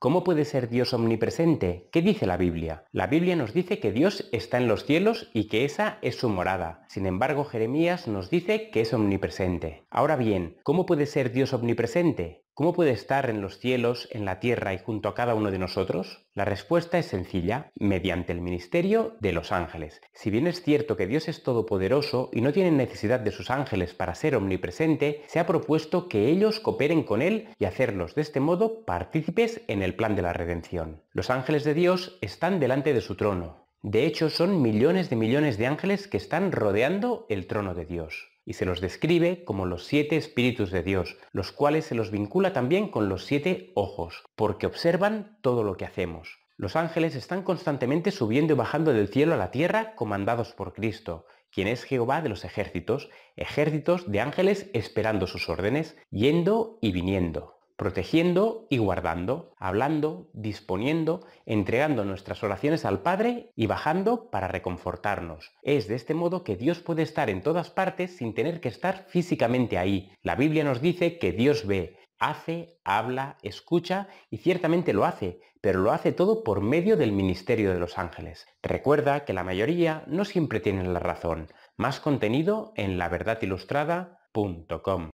¿Cómo puede ser Dios omnipresente? ¿Qué dice la Biblia? La Biblia nos dice que Dios está en los cielos y que esa es su morada. Sin embargo, Jeremías nos dice que es omnipresente. Ahora bien, ¿cómo puede ser Dios omnipresente? ¿Cómo puede estar en los cielos, en la tierra y junto a cada uno de nosotros? La respuesta es sencilla, mediante el ministerio de los ángeles. Si bien es cierto que Dios es todopoderoso y no tiene necesidad de sus ángeles para ser omnipresente, se ha propuesto que ellos cooperen con Él y hacerlos de este modo partícipes en el plan de la redención. Los ángeles de Dios están delante de su trono. De hecho, son millones de millones de ángeles que están rodeando el trono de Dios. Y se los describe como los siete espíritus de Dios, los cuales se los vincula también con los siete ojos, porque observan todo lo que hacemos. Los ángeles están constantemente subiendo y bajando del cielo a la tierra comandados por Cristo, quien es Jehová de los ejércitos, ejércitos de ángeles esperando sus órdenes, yendo y viniendo protegiendo y guardando, hablando, disponiendo, entregando nuestras oraciones al Padre y bajando para reconfortarnos. Es de este modo que Dios puede estar en todas partes sin tener que estar físicamente ahí. La Biblia nos dice que Dios ve, hace, habla, escucha y ciertamente lo hace, pero lo hace todo por medio del ministerio de los ángeles. Recuerda que la mayoría no siempre tienen la razón. Más contenido en laverdadilustrada.com.